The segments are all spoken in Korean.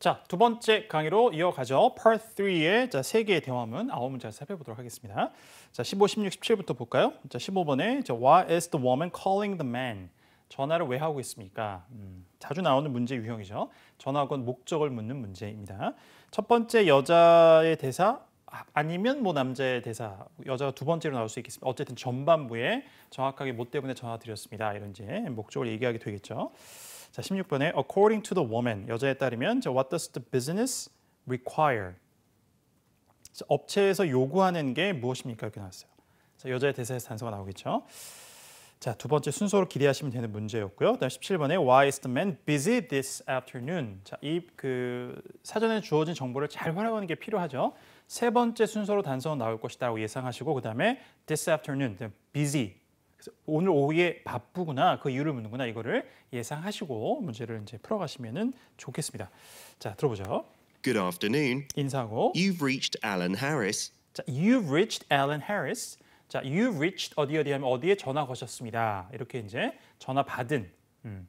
자, 두 번째 강의로 이어가죠. Part 3의 자, 세 개의 대화문 아홉 문제 살펴보도록 하겠습니다. 자, 15, 16, 17부터 볼까요? 자, 15번에 자, Why is the woman calling the man? 전화를 왜 하고 있습니까? 음, 자주 나오는 문제 유형이죠. 전화건 목적을 묻는 문제입니다. 첫 번째 여자의 대사 아, 아니면 뭐 남자의 대사, 여자가 두 번째로 나올 수 있겠습니다. 어쨌든 전반부에 정확하게 뭐 때문에 전화 드렸습니다. 이런지 목적을 얘기하게 되겠죠. 자, 16번에 according to the woman 여자에 따르면 자, what does the business require? 자, 업체에서 요구하는 게 무엇입니까? 이렇게 나왔어요. 자, 여자의 대사에서 단서가 나오겠죠. 자, 두 번째 순서로 기대하시면 되는 문제였고요. 그다음 17번에 why is the man busy this afternoon? 자, 이 그 사전에 주어진 정보를 잘 활용하는 게 필요하죠. 세 번째 순서로 단서가 나올 것이다라고 예상하시고 그다음에 this afternoon, busy 오늘 오후에 바쁘구나 그 이유를 묻는구나 이거를 예상하시고 문제를 이제 풀어가시면은 좋겠습니다. 자 들어보죠. Good afternoon. 인사하고. You've reached Alan Harris. 자, you've reached Alan Harris. 자, you've reached 어디 어디 하면 어디에 전화 거셨습니다. 이렇게 이제 전화 받은 음.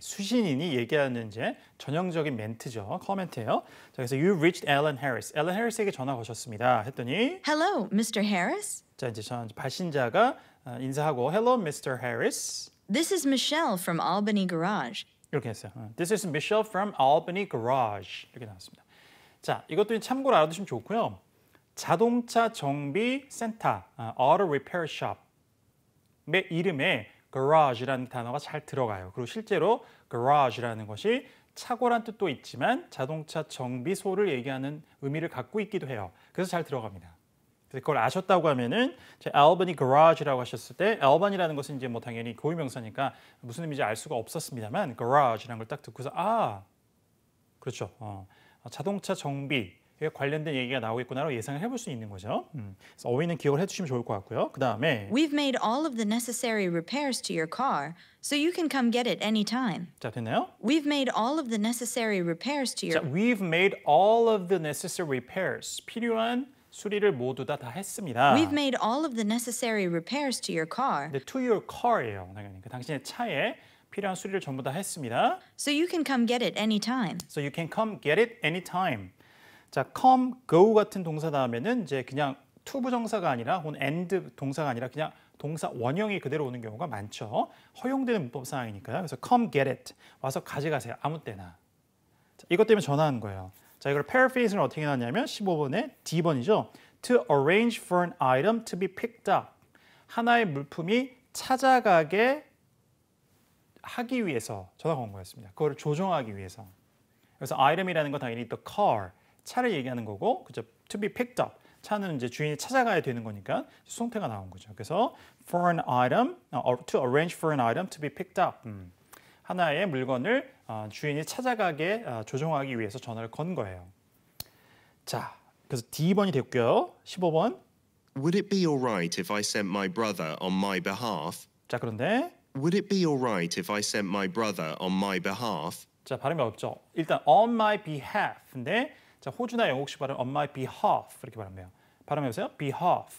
수신인이 얘기하는 이제 전형적인 멘트죠. 커멘트예요. 자, 그래서 you reached Alan Harris. Alan Harris에게 전화 거셨습니다. 했더니 Hello, Mr. Harris. 자, 이제 전 발신자가 아, 인사하고 Hello, Mr. Harris. This is Michelle from Albany Garage. 이렇게 했어요. 어, This is Michelle from Albany Garage. 이렇게 나왔습니다. 자, 이것도 참고로 알아두시면 좋고요. 자동차 정비 센터, 아, Auto Repair Shop의 이름에 garage라는 단어가 잘 들어가요. 그리고 실제로 garage라는 것이 차고란 뜻도 있지만 자동차 정비소를 얘기하는 의미를 갖고 있기도 해요. 그래서 잘 들어갑니다. 그걸 아셨다고 하면은 알버니 garage라고 하셨을 때 알번이라는 것은 이제 뭐 당연히 고유명사니까 무슨 의미인지 알 수가 없었습니다만 garage라는 걸 딱 듣고서 아 그렇죠 어, 자동차 정비 관련된 얘기가 나오겠구나라고 예상을 해볼 수 있는 거죠. 음. 그래서 어휘는 기억을 해주시면 좋을 것 같고요. 그 다음에 We've made all of the necessary repairs to your car, so you can come get it any time. 자 됐나요? We've made all of the necessary repairs to your. 자, we've made all of the necessary repairs. 필요한 수리를 모두 다다 했습니다. We've made all of the necessary repairs to your car. 근 to your car예요. 그러니까 당신의 차에 필요한 수리를 전부 다 했습니다. So you can come get it anytime. So you can come get it anytime. 자, come, go 같은 동사 다음에는 이제 그냥 to 부정사가 아니라 혹은 end 동사가 아니라 그냥 동사 원형이 그대로 오는 경우가 많죠. 허용되는 문법 사항이니까요. 그래서 come get it. 와서 가져가세요. 아무 때나. 자, 이것 때문에 전화한 거예요. 자, 이걸 paraphrase는 어떻게 나왔냐면 15번에 D번이죠. To arrange for an item to be picked up. 하나의 물품이 찾아가게 하기 위해서 전화가 온 거였습니다. 그거를 조정하기 위해서. 그래서 item이라는 건 당연히 the car, 차를 얘기하는 거고 그죠? to be picked up. 차는 이제 주인이 찾아가야 되는 거니까 수동태가 나온 거죠. 그래서 for an item, to arrange for an item to be picked up. 음. 하나의 물건을 주인이 찾아가게 조정하기 위해서 전화를 건 거예요. 자, 그래서 D번이 됐고요. 15번. Would it be alright if I sent my brother on my behalf? 자, 그런데 Would it be alright if I sent my brother on my behalf? 자, 발음이 어렵죠. 일단 on my behalf인데 자, 호주나 영국식 발음 on my behalf 이렇게 발음해요. 발음해 보세요. behalf.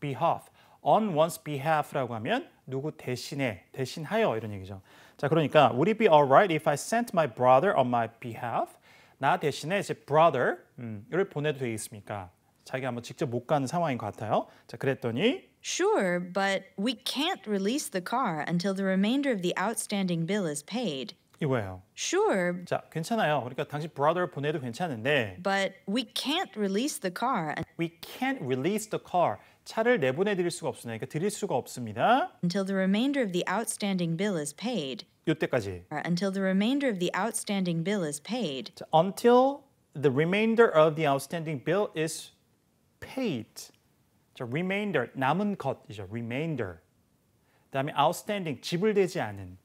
behalf. on one's behalf라고 하면 누구 대신에, 대신하여 이런 얘기죠. 자, 그러니까 would it be alright if I sent my brother on my behalf? 나 대신에 이제 brother 음, 보내도 되겠습니까? 자기 한번 직접 못 가는 상황인 것 같아요. 자, 그랬더니 Sure, but we can't release the car until the remainder of the outstanding bill is paid. 이거예요. Sure. 자, 괜찮아요. 그러니까 당신 brother 보내도 괜찮은데. But we can't release the car. We can't release the car. 차를 내보내 드릴 수가 없으니까 드릴 수가 없습니다. until the remainder of the outstanding bill is paid. 요때까지. until the remainder of the outstanding bill is paid. 자, until the remainder of the outstanding bill is paid. 자, remainder 남은 것이죠. remainder. 그다음에 outstanding 지불되지 않은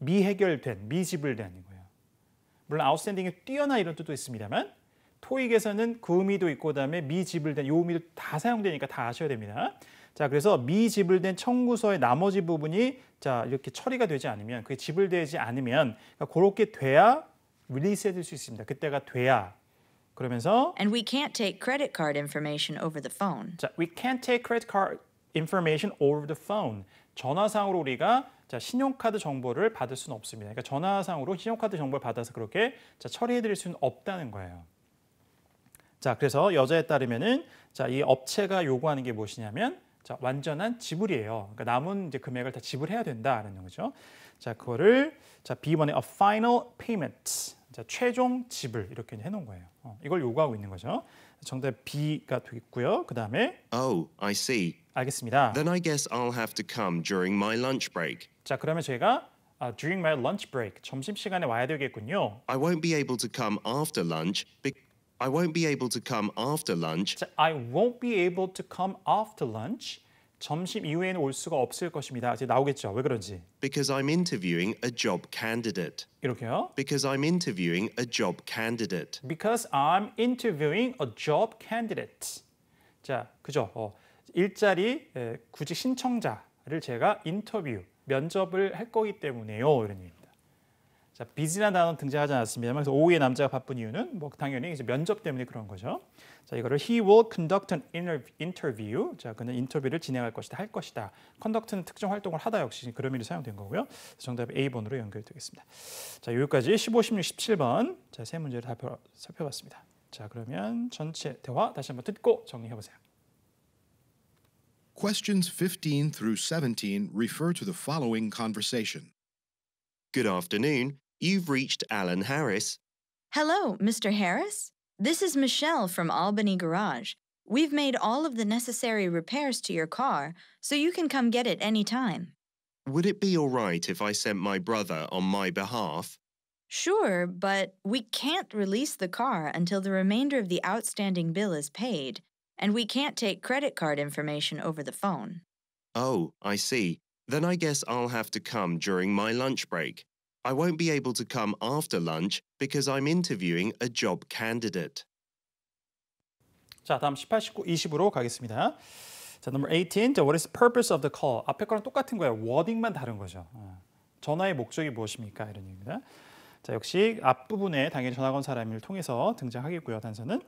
미해결된 미지불된 거예요. 물론 outstanding이 뛰어나 이런 뜻도 있습니다만 토익에서는 그음이도 있고 그다음에 미지불된 요음이도 다 사용되니까 다 아셔야 됩니다. 자, 그래서 미지불된 청구서의 나머지 부분이 자, 이렇게 처리가 되지 않으면 그게 지불되지 않으면 그러니까 그렇게 돼야 릴리스해 줄수 있습니다. 그때가 돼야 그러면서 And we can't take credit card information over the phone. 자, we can't take credit card information over the phone. 전화상으로 우리가 자, 신용카드 정보를 받을 수는 없습니다. 그러니까 전화상으로 신용카드 정보를 받아서 그렇게 자, 처리해 드릴 수는 없다는 거예요. 자, 그래서 여자에 따르면은 자, 이 업체가 요구하는 게 무엇이냐면 자, 완전한 지불이에요. 그러니까 남은 이제 금액을 다 지불해야 된다라는 거죠. 자, 그거를 자, B번에 a final payment. 자, 최종 지불 이렇게 해 놓은 거예요. 어, 이걸 요구하고 있는 거죠. 정답 B가 되겠고요. 그다음에 Oh, I see. 알겠습니다. Then I guess I'll have to come during my lunch break. 자, 그러면 제가 아, during my lunch break 점심 시간에 와야 되겠군요. I won't be able to come after lunch because I won't be able to come after lunch. I won't be able to come after lunch. 점심 이후에는 올 수가 없을 것입니다. 이제 나오겠죠. 왜 그런지. Because I'm interviewing a job candidate. 이렇게요? Because I'm interviewing a job candidate. Because I'm interviewing a job candidate. 자, 그죠? 어, 일자리 에, 구직 신청자를 제가 인터뷰 면접을 할 거기 때문에요. 이런 얘기. 자, 비즈라는 단어 등장하지 않았습니다만 그래서 오위의 남자가 바쁜 이유는 뭐 당연히 이제 면접 때문에 그런 거죠. 자, 이거를 he will conduct an interview. 자, 그는 인터뷰를 진행할 것이다. 할 것이다. conduct는 특정 활동을 하다 역시 그런 의미로 사용된 거고요. 정답 A번으로 연결되겠습니다. 자, 여기까지 15, 16, 17번. 자, 세 문제를 살펴, 살펴봤습니다. 자, 그러면 전체 대화 다시 한번 듣고 정리해 보세요. Questions 15 through 17 refer to the following conversation. Good afternoon. You've reached Alan Harris. Hello, Mr. Harris. This is Michelle from Albany Garage. We've made all of the necessary repairs to your car, so you can come get it any time. Would it be all right if I sent my brother on my behalf? Sure, but we can't release the car until the remainder of the outstanding bill is paid, and we can't take credit card information over the phone. Oh, I see. Then I guess I'll have to come during my lunch break. I won't be able to come after lunch because I'm interviewing a job candidate. 자, 다음 18, 19, 20으로 가겠습니다. 자, number 18. 자, what is the purpose of the call? 앞에 거랑 똑같은 거예요. 워딩만 다른 거죠. 전화의 목적이 무엇입니까? 이런 얘기입니다. 자, 역시 앞부분에 당연히 전화 건 사람을 통해서 등장하겠고요. 단서는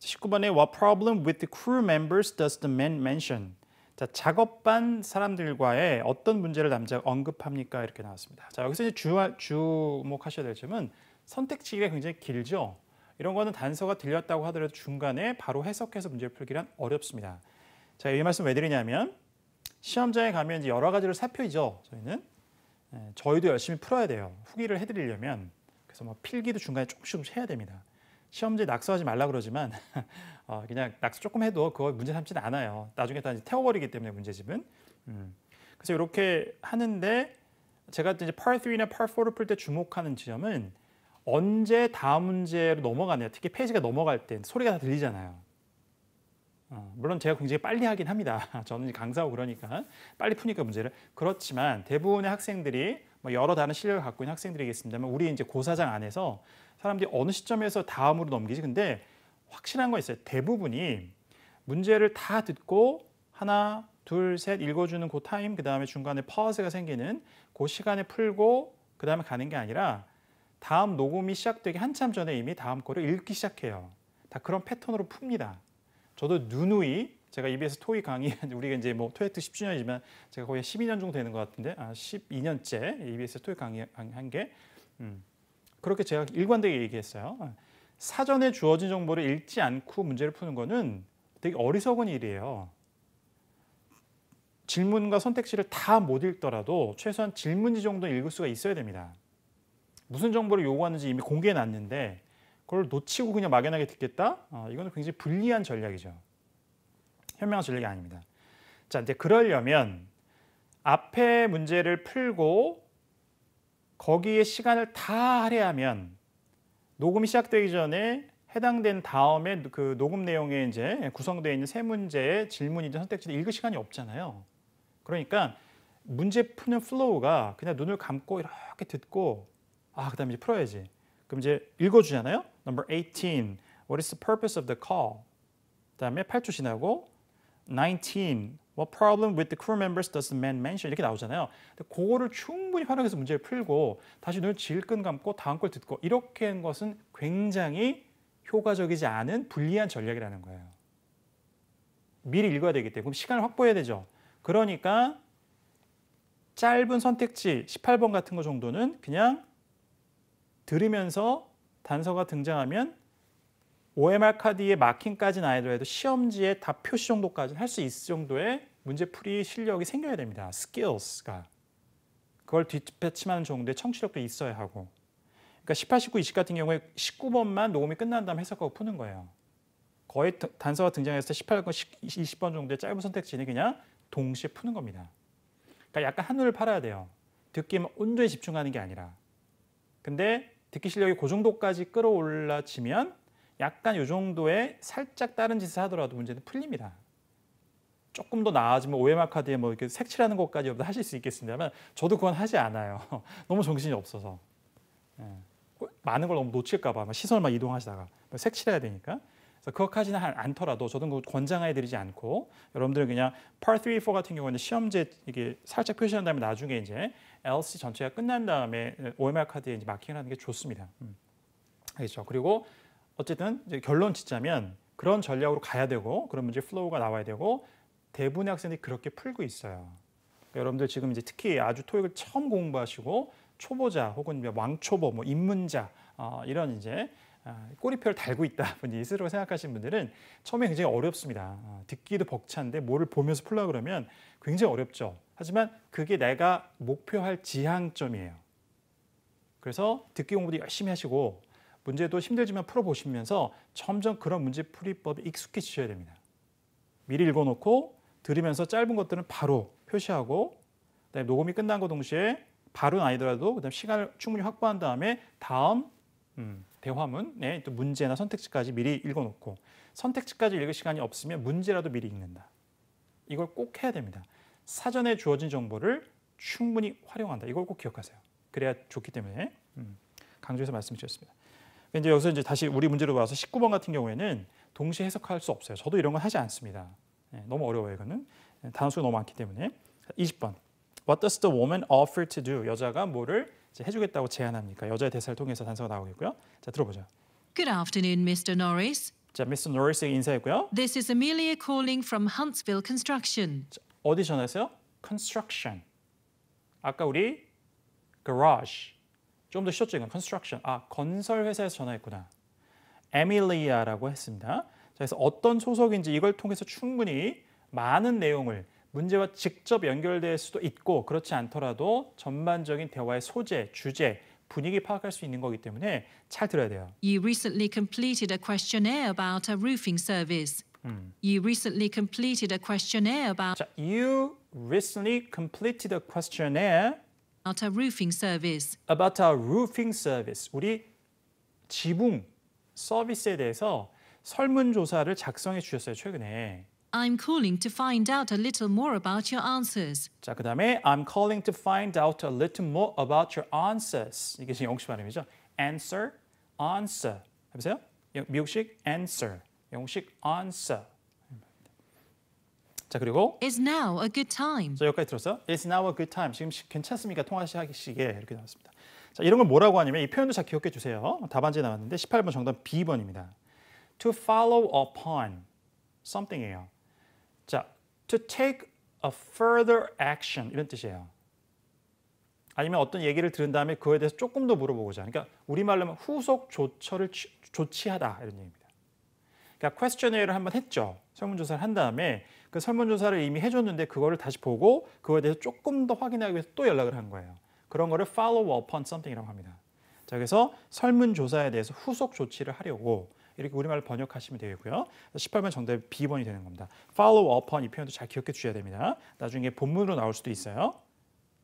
19번에 What problem with the crew members does the man mention? 자, 작업반 사람들과의 어떤 문제를 남자 언급합니까? 이렇게 나왔습니다. 자, 여기서 이제 주, 주목하셔야 될 점은 선택지기가 굉장히 길죠. 이런 거는 단서가 들렸다고 하더라도 중간에 바로 해석해서 문제를 풀기란 어렵습니다. 자, 이 말씀 왜 드리냐면 시험장에 가면 이제 여러 가지를 살펴이죠. 저희는 예, 저희도 열심히 풀어야 돼요. 후기를 해드리려면 그래서 뭐 필기도 중간에 조금씩 해야 됩니다. 시험지 낙서하지 말라 그러지만 어, 그냥 낙수 조금 해도 그걸 문제 삼지는 않아요. 나중에 다 태워버리기 때문에 문제집은. 음. 그래서 이렇게 하는데 제가 이제 par3나 par4를 풀 때 주목하는 지점은 언제 다음 문제로 넘어가냐. 특히 페이지가 넘어갈 땐 소리가 다 들리잖아요. 어, 물론 제가 굉장히 빨리 하긴 합니다. 저는 강사고 그러니까 빨리 푸니까 문제를. 그렇지만 대부분의 학생들이 뭐 여러 다른 실력을 갖고 있는 학생들이겠습니다만 우리 이제 고사장 안에서 사람들이 어느 시점에서 다음으로 넘기지. 근데 확실한 거 있어요. 대부분이 문제를 다 듣고 하나, 둘, 셋 읽어주는 그 타임, 그 다음에 중간에 퍼스가 생기는 그 시간에 풀고 그 다음에 가는 게 아니라 다음 녹음이 시작되기 한참 전에 이미 다음 거를 읽기 시작해요. 다 그런 패턴으로 풉니다. 저도 누누이 제가 EBS 토익 강의 우리가 이제 뭐 토익트 10주년이지만 제가 거의 12년 정도 되는 것 같은데 아 12년째 EBS 토익 강의 한 게 음, 그렇게 제가 일관되게 얘기했어요. 사전에 주어진 정보를 읽지 않고 문제를 푸는 것은 되게 어리석은 일이에요. 질문과 선택지를 다 못 읽더라도 최소한 질문지 정도 읽을 수가 있어야 됩니다. 무슨 정보를 요구하는지 이미 공개해 놨는데 그걸 놓치고 그냥 막연하게 듣겠다? 어, 이거는 굉장히 불리한 전략이죠. 현명한 전략이 아닙니다. 자, 이제 그러려면 앞에 문제를 풀고 거기에 시간을 다 할애하면 녹음이 시작되기 전에 해당된 다음에 그 녹음 내용에 이제 구성되어 있는 세 문제의 질문이든 선택지든 읽을 시간이 없잖아요. 그러니까 문제 푸는 플로우가 그냥 눈을 감고 이렇게 듣고 아, 그다음에 이제 풀어야지. 그럼 이제 읽어 주잖아요. Number 18. What is the purpose of the call? 그다음에 8초 지나고 19. What problem with the crew members does the man mention? 이렇게 나오잖아요. 근데 그거를 충분히 활용해서 문제를 풀고 다시 눈을 질끈 감고 다음 걸 듣고 이렇게 한 것은 굉장히 효과적이지 않은 불리한 전략이라는 거예요. 미리 읽어야 되기 때문에 그럼 시간을 확보해야 되죠. 그러니까 짧은 선택지 18번 같은 거 정도는 그냥 들으면서 단서가 등장하면 OMR 카드의 마킹까지는 아니더라도 시험지에 다 표시 정도까지는 할 수 있을 정도의 문제풀이 실력이 생겨야 됩니다. 스킬스가. 그걸 뒷받침하는 정도의 청취력도 있어야 하고. 그러니까 18, 19, 20 같은 경우에 19번만 녹음이 끝난 다음 에 해석하고 푸는 거예요. 거의 단서가 등장했을 때 18번, 20번 정도의 짧은 선택지는 그냥 동시에 푸는 겁니다. 그러니까 약간 한눈을 팔아야 돼요. 듣기만 온전히 집중하는 게 아니라. 근데 듣기 실력이 그 정도까지 끌어올라지면 약간 이 정도의 살짝 다른 짓을 하더라도 문제는 풀립니다. 조금 더 나아지면 OMR 카드에 뭐 이렇게 색칠하는 것까지 하실 수 있겠습니다만 저도 그건 하지 않아요. 너무 정신이 없어서. 예. 뭐 많은 걸 너무 놓칠까 봐 시선을 막 이동하시다가 뭐 색칠해야 되니까. 그것까지는 않더라도 저도 권장해 드리지 않고 여러분들은 그냥 Part 3, 4 같은 경우는 시험제 이게 살짝 표시한 다음에 나중에 이제 LC 전체가 끝난 다음에 OMR 카드에 이제 마킹을 하는 게 좋습니다. 음. 알겠죠? 그리고 어쨌든 결론 짓자면 그런 전략으로 가야 되고 그런문제 플로우가 나와야 되고 대부분의 학생들이 그렇게 풀고 있어요. 그러니까 여러분들 지금 이제 특히 아주 토익을 처음 공부하시고 초보자 혹은 왕초보 뭐 입문자 어, 이런 이제 아, 꼬리표를 달고 있다 분이 스스로 생각하시는 분들은 처음에 굉장히 어렵습니다. 아, 듣기도 벅찬데 뭐를 보면서 풀라 그러면 굉장히 어렵죠. 하지만 그게 내가 목표할 지향점이에요. 그래서 듣기 공부도 열심히 하시고 문제도 힘들지만 풀어보시면서 점점 그런 문제풀이법에 익숙해지셔야 됩니다. 미리 읽어놓고 들으면서 짧은 것들은 바로 표시하고 그다음에 녹음이 끝난 것 동시에 바로는 아니더라도 그다음 시간을 충분히 확보한 다음에 다음 음, 대화문에 또 문제나 선택지까지 미리 읽어놓고 선택지까지 읽을 시간이 없으면 문제라도 미리 읽는다. 이걸 꼭 해야 됩니다. 사전에 주어진 정보를 충분히 활용한다. 이걸 꼭 기억하세요. 그래야 좋기 때문에 음, 강조해서 말씀드렸습니다. 이제 여기서 이제 다시 우리 문제로 와서 19번 같은 경우에는 동시에 해석할 수 없어요. 저도 이런 건 하지 않습니다. 예, 너무 어려워요, 이거는. 예, 단수가 너무 많기 때문에. 20번. What does the woman offer to do? 여자가 뭐를 해주겠다고 제안합니까? 여자의 대사를 통해서 단서가 나오겠고요. 자, 들어보죠. Good afternoon, Mr. Norris. 자, Mr. Norris에게 인사했고요. This is Amelia calling from Huntsville Construction. 자, 어디 전화했어요? Construction. 아까 우리 garage. 좀더 쉬웠죠. 이건 construction. 아, 건설 회사에서 전화했구나. 에밀리아라고 했습니다. 자, 그래서 어떤 소속인지 이걸 통해서 충분히 많은 내용을 문제와 직접 연결될 수도 있고 그렇지 않더라도 전반적인 대화의 소재, 주제, 분위기 파악할 수 있는 거기 때문에 잘 들어야 돼요. You recently completed a questionnaire about a roofing service. 음. You recently completed a questionnaire about 자, you recently completed a questionnaire About our roofing service. About our roofing service. 우리 지붕 서비스에 대해서 설문조사를 작성해 주셨어요, 최근에. I'm calling to find out a little more about your answers. 자, 그다음에 I'm calling to find out a little more about your answers. 이게 지금 영식 발음이죠. answer, answer. 해보세요. 미국식 answer, 영식 answer. 자 그리고 is now a good time. 자 여기까지 들었어 is now a good time. 지금 괜찮습니까? 통화하시게 이렇게 나왔습니다. 자 이런 걸 뭐라고 하냐면 이 표현도 잘 기억해 주세요. 답안지 나왔는데 18번 정답 B번입니다. to follow upon something이에요. 자 to take a further action 이런 뜻이에요. 아니면 어떤 얘기를 들은 다음에 그에 대해서 조금 더 물어보고자. 그러니까 우리말로 하면 후속 조처를 조치하다 이런 얘기입니다. 그러니까 퀘스천웨어를 한번 했죠. 설문조사를 한 다음에 그 설문조사를 이미 해줬는데 그거를 다시 보고 그거에 대해서 조금 더 확인하기 위해서 또 연락을 한 거예요. 그런 거를 follow upon something이라고 합니다. 자, 그래서 설문조사에 대해서 후속 조치를 하려고 이렇게 우리말로 번역하시면 되고요. 겠 18번 정답이 B번이 되는 겁니다. follow upon 이 표현도 잘 기억해 주셔야 됩니다. 나중에 본문으로 나올 수도 있어요.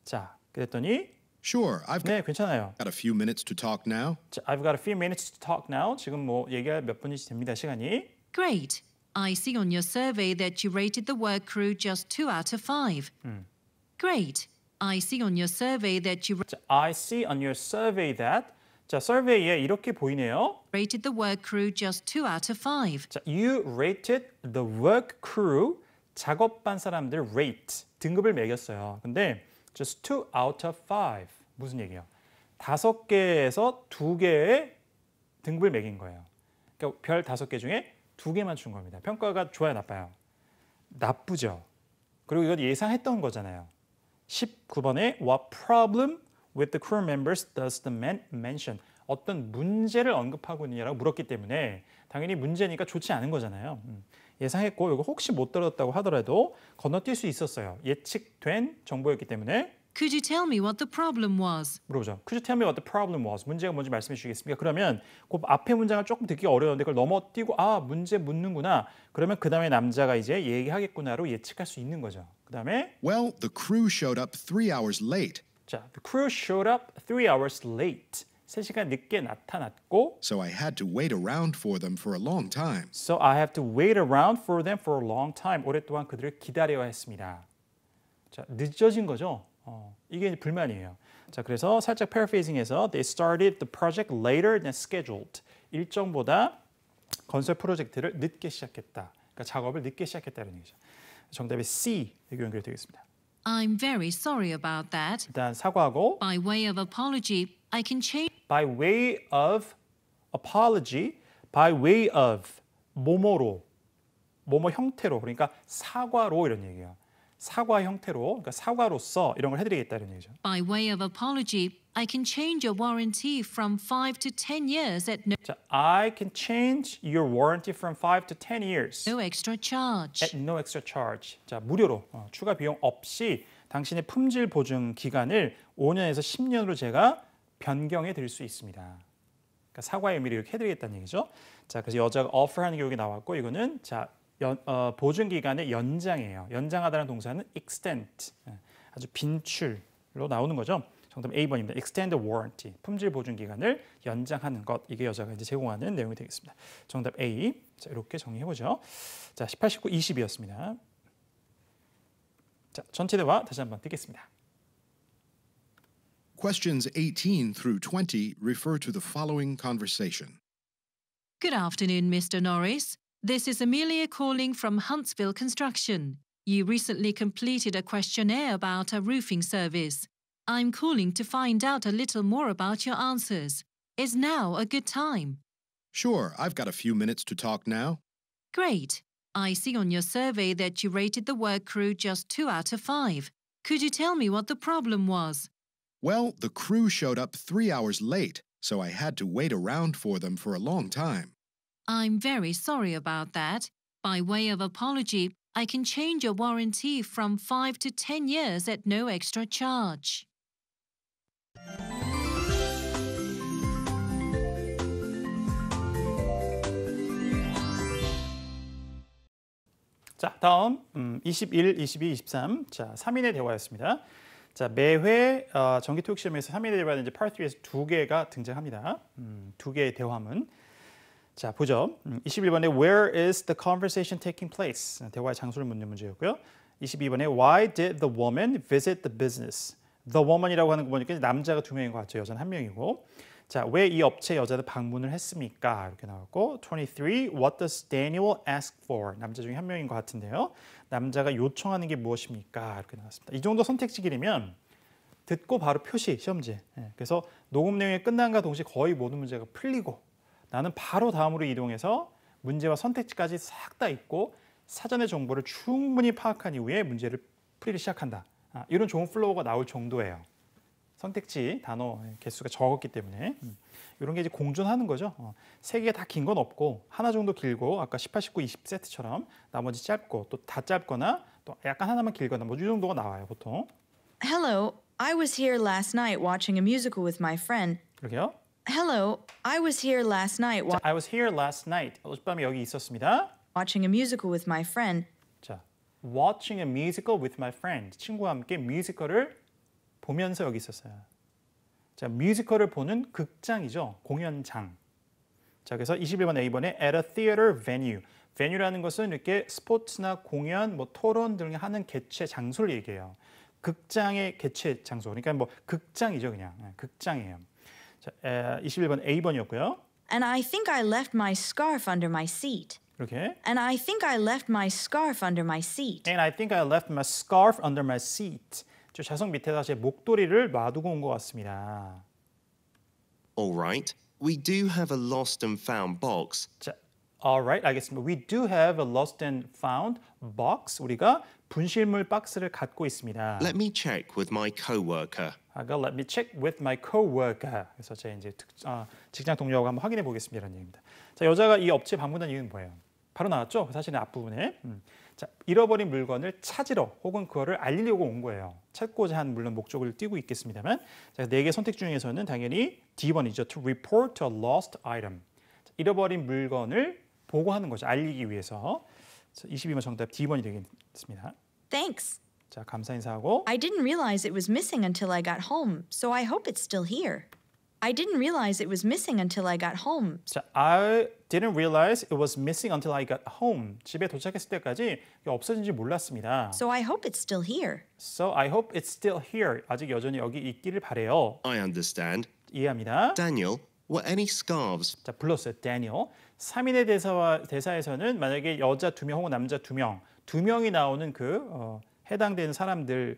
자, 그랬더니 Sure, I've 네, 괜찮아요. got a few minutes to talk now. I've got a few minutes to talk now. 지금 뭐 얘기할 몇 분이 됩니다, 시간이. Great. I see on your survey that you rated the work crew just 2 out of 5. Mm. Great. I see on your survey that you I see on your survey that 자, 서베이에 이렇게 보이네요. rated the work crew just 2 out of 5. 자, you rated the work crew 작업반 사람들 rate 등급을 매겼어요. 근데 just 2 out of 5 무슨 얘기예요? 다섯 개에서 두 개의 등급을 매긴 거예요. 그러니까 별 다섯 개 중에 두 개만 준 겁니다. 평가가 좋아요, 나빠요? 나쁘죠. 그리고 이건 예상했던 거잖아요. 19번에 What problem with the crew members does the man mention? 어떤 문제를 언급하고 있느냐라고 물었기 때문에 당연히 문제니까 좋지 않은 거잖아요. 음. 예상했고 이거 혹시 못 들었다고 하더라도 건너뛸 수 있었어요. 예측된 정보였기 때문에 Could you tell me what the problem was? 물어보죠. Could you tell me what the problem was? 문제가 뭔지 말씀해 주시겠습니까? 그러면 그 앞에 문장을 조금 듣기 어려운데 그걸 넘어뛰고 아 문제 묻는구나. 그러면 그 다음에 남자가 이제 얘기하겠구나로 예측할 수 있는 거죠. 그 다음에 Well, the crew showed up three hours late. 자, the crew showed up three hours late. 3시간 늦게 나타났고 So I had to wait around for them for a long time. So I have to wait around for them for a long time. 오랫동안 그들을 기다려야 했습니다. 자, 늦어진 거죠. 어, 이게 불만이에요. 자, 그래서 살짝 paraphrasing해서 they started the project later than scheduled. 일정보다 건설 프로젝트를 늦게 시작했다. 그러니까 작업을 늦게 시작했다는 얘기죠. 정답이 C 이렇게 연결되겠습니다. I'm very sorry about that. 일단 사과하고 by way of apology, I can change by way of apology, by way of 뭐뭐로 뭐뭐 형태로 그러니까 사과로 이런 얘기예요. 사과 형태로 그러니까 사과로서 이런 걸 해드리겠다 이런 얘기죠. By way of apology, I can change your warranty from 5 to 10 years at no 자, I can change your warranty from 5 to 10 years no extra charge. at no extra charge. 자, 무료로 어, 추가 비용 없이 당신의 품질 보증 기간을 5년에서 10년으로 제가 변경해 드릴 수 있습니다. 그러니까 사과의 의미를 이렇게 해드리겠다는 얘기죠. 자, 그래서 여자가 offer하는 게 여기 나왔고 이거는 자 연, 어, 보증 기간의 연장이에요. 연장하다는 동사는 extend, 예, 아주 빈출로 나오는 거죠. 정답 A번입니다. extend warranty, 품질 보증 기간을 연장하는 것. 이게 여자가 이제 제공하는 내용이 되겠습니다. 정답 A. 자, 이렇게 정리해 보죠. 자, 18, 19, 20이었습니다. 자, 전체 대화 다시 한번 듣겠습니다. Questions 18 through 20 refer to the following conversation. Good afternoon, Mr. Norris. This is Amelia calling from Huntsville Construction. You recently completed a questionnaire about a roofing service. I'm calling to find out a little more about your answers. Is now a good time? Sure, I've got a few minutes to talk now. Great. I see on your survey that you rated the work crew just 2 out of 5. Could you tell me what the problem was? Well, the crew showed up 3 hours late, so I had to wait around for them for a long time. I'm very sorry about that. By way of apology, I can change your warranty from 5 to 10 years at no extra charge. 자, 다음 음, 21, 22, 23. 자, 3인의 대화였습니다. 자, 매회 어, 정기토익 시험에서 3인의 대화는 이제 파트 3에서 두 개가 등장합니다. 음, 두 개의 대화문. 자, 보죠. 21번에 음, Where is the conversation taking place? 대화의 장소를 묻는 문제였고요. 22번에 Why did the woman visit the business? The woman이라고 하는 거 보니까 남자가 두 명인 것 같죠. 여자는 한 명이고. 자, 왜 이 업체 여자를 방문을 했습니까? 이렇게 나왔고 23. What does Daniel ask for? 남자 중에 한 명인 것 같은데요. 남자가 요청하는 게 무엇입니까? 이렇게 나왔습니다. 이 정도 선택지길이면 듣고 바로 표시, 시험지. 예, 그래서 녹음 내용이 끝난과 동시에 거의 모든 문제가 풀리고 나는 바로 다음으로 이동해서 문제와 선택지까지 싹 다읽고 사전의 정보를 충분히 파악한 이후에 문제를 풀이를 시작한다. 아, 이런 좋은 플로우가 나올 정도예요. 선택지 단어 예, 개수가 적었기 때문에 이런 음. 게 이제 공존하는 거죠. 어, 세 개가 다긴 건 없고 하나 정도 길고 아까 18, 19, 20 세트처럼 나머지 짧고 또 다 짧거나 또 약간 하나만 길거나 뭐이 정도가 나와요 보통. Hello, I was here last night watching a musical with my friend. 그러게요. Hello, I was here last night. 자, I was here last night. 어젯밤에 여기 있었습니다. Watching a musical with my friend. 자, watching a musical with my friend. 친구와 함께 뮤지컬을 보면서 여기 있었어요. 자, 뮤지컬을 보는 극장이죠. 공연장. 자, 그래서 21번 A번에 at a theater venue. venue라는 것은 이렇게 스포츠나 공연, 뭐 토론 등을 하는 개최 장소를 얘기해요. 극장의 개최 장소. 그러니까 뭐 극장이죠, 그냥. 극장이에요. 자, 21번 A번이었고요. And I think I left my scarf under my seat. 이렇게. And I think I left my scarf under my seat. And I think I left my scarf under my seat. 저 좌석 밑에다 제 목도리를 놔두고 온 것 같습니다. All right. We do have a lost and found box. 자, all right. 알겠습니다. We do have a lost and found box. 우리가 분실물 박스를 갖고 있습니다. Let me check with my coworker. 아가 let me check with my coworker. 그래서 제 이제 특, 아, 직장 동료하고 한번 확인해 보겠습니다라는 얘기입니다. 자, 여자가 이 업체 방문한 이유는 뭐예요? 바로 나왔죠. 그 사실 앞부분에. 음. 자, 잃어버린 물건을 찾으러 혹은 그거를 알리려고 온 거예요. 찾고자 한 물론 목적을 띄고 있겠습니다만 네개 선택 중에서는 당연히 D번이죠. to report a lost item. 자, 잃어버린 물건을 보고하는 거죠. 알리기 위해서. 22번 정답 D번이 되겠습니다. Thanks. 자, 감사 인사하고 I didn't realize it was missing until I got home. So I hope it's still here. I didn't realize it was missing until I got home. 자, I didn't realize it was missing until I got home. 집에 도착했을 때까지 없어진 줄 몰랐습니다. So I hope it's still here. So I hope it's still here. 아직 여전히 여기 있기를 바래요. I understand. 이해합니다. Daniel, were any scarves? 자, 불렀어요. Daniel. 3인의 대사와 대사에서는 만약에 여자 2명 혹은 남자 2명, 2명이 나오는 그 어, 해당되는 사람들의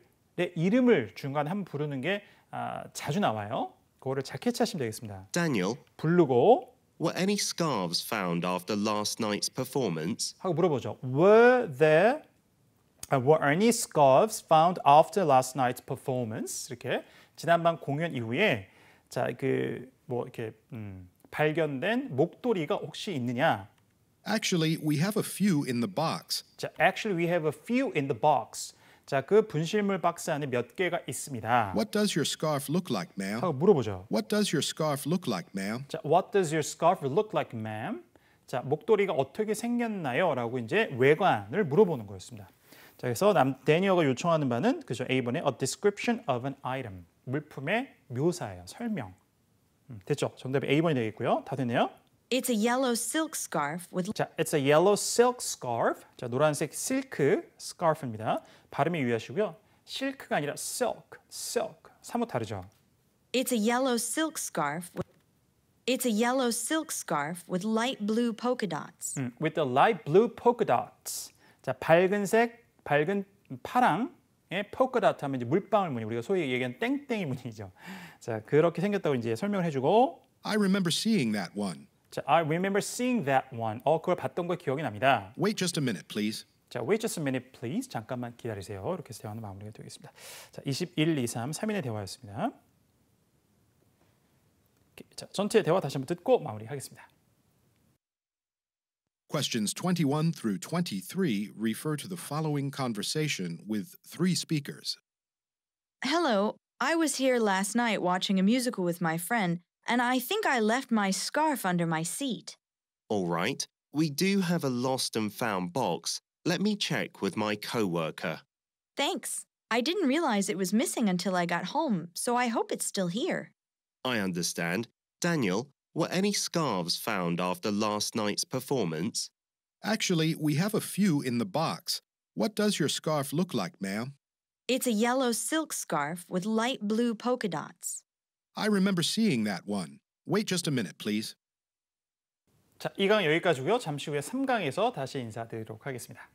이름을 중간에 한번 부르는 게 아, 자주 나와요. 그거를 잘 캐치하시면 되겠습니다. Daniel, 부르고 Were any scarves found after last night's performance? 하고 물어보죠. Were there were any scarves found after last night's performance? 이렇게 지난밤 공연 이후에 자 그 뭐 이렇게 음, 발견된 목도리가 혹시 있느냐? Actually, we have a few in the box. 자, actually we have a few in the box. 자, 그 분실물 박스 안에 몇 개가 있습니다. What does your scarf look like, ma'am? 하고 물어보죠. What does your scarf look like, ma'am? 자, what does your scarf look like, ma'am? 자, 목도리가 어떻게 생겼나요? 라고 이제 외관을 물어보는 거였습니다. 자, 그래서 남, 데니어가 요청하는 바는 그죠 A번에 a description of an item 물품의 묘사예요 설명 음, 됐죠 정답이 A번이 되겠고요 다 되네요 It's a yellow silk scarf with 자, it's a yellow silk scarf. 자, 노란색 실크 scarf입니다. 발음에 유의하시고요. 실크가 아니라 silk, silk. 사뭇 다르죠. It's a yellow silk scarf. With It's a yellow silk scarf with light blue polka dots. 음, with the light blue polka dots. 자, 밝은색, 밝은 파랑의 polka dot 하면 이제 물방울 무늬 우리가 소위 얘기하는 땡땡이 무늬죠. 자, 그렇게 생겼다고 이제 설명을 해주고. I remember seeing that one. 자, I remember seeing that one. 어, 그걸 봤던 거 기억이 납니다. Wait just a minute, please. 자, wait just a minute, please. 잠깐만 기다리세요. 이렇게 해서 대화는 마무리가 되겠습니다. 자, 21, 2, 3, 3인의 대화였습니다. 자, 전체 대화 다시 한번 듣고 마무리하겠습니다. Questions 21 through 23 refer to the following conversation with three speakers. Hello, I was here last night watching a musical with my friend and I think I left my scarf under my seat. All right, we do have a lost and found box. Let me check with my coworker. Thanks. I didn't realize it was missing until I got home, so I hope it's still here. I understand. Daniel, were any scarves found after last night's performance? Actually, we have a few in the box. What does your scarf look like, ma'am? It's a yellow silk scarf with light blue polka dots. I remember seeing that one. Wait just a minute, please. 자, 2강 여기까지고요. 잠시 후에 3강에서 다시 인사드리도록 하겠습니다.